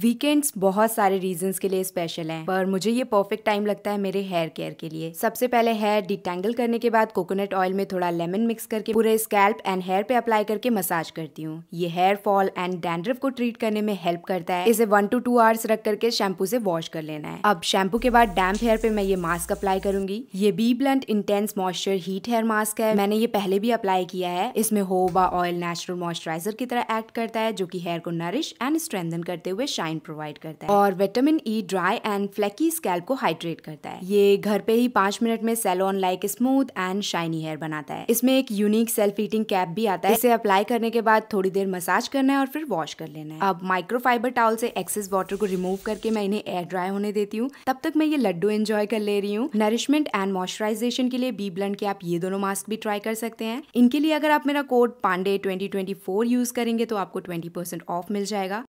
weekends बहुत सारे reasons के लिए स्पेशल हैं पर मुझे ये परफेक्ट टाइम लगता है मेरे हेयर केयर के लिए सबसे पहले हेयर डिटेंगल करने के बाद कोकोनट ऑयल में थोड़ा लेमन मिक्स करके पूरे स्कैल्प एंड हेयर पे अप्लाई करके मसाज करती हूँ ये हेयर फॉल एंड डैंड्रफ को ट्रीट करने में हेल्प करता है इसे वन टू टू आवर्स रख करके शैम्पू से वॉश कर लेना है अब शैम्पू के बाद डैम्प हेयर पे मैं ये मास्क अप्लाई करूंगी ये Bblunt intense moisture heat hair mask है मैंने ये पहले भी अप्लाई किया है इसमें होबा ऑयल नेचुरल मॉइस्चराइजर की तरह एक्ट करता है जो की हेयर को नरिश एंड स्ट्रेंथन करते हुए शाइन प्रोवाइड करता है और vitamin E dry and flaky scalp को हाइड्रेट करता है ये घर पे ही पांच मिनट में salon like smooth and shiny hair बनाता है इसमें एक यूनिक सेल्फ हीटिंग कैप भी आता है इसे अप्लाई करने के बाद थोड़ी देर मसाज करना है और फिर वॉश कर लेना है अब माइक्रोफाइबर टाउल से एक्सेस वाटर को रिमूव करके मैं इन्हें एयर ड्राई होने देती हूँ तब तक मैं ये लड्डू एंजॉय कर ले रही हूँ नरिशमेंट एंड मॉइस्चराइजेशन के लिए बी ब्लड के आप ये दोनों मास्क भी ट्राई कर सकते हैं इनके लिए अगर आप मेरा कोड पांडे ट्वेंटी यूज करेंगे तो आपको ट्वेंटी ऑफ मिल जाएगा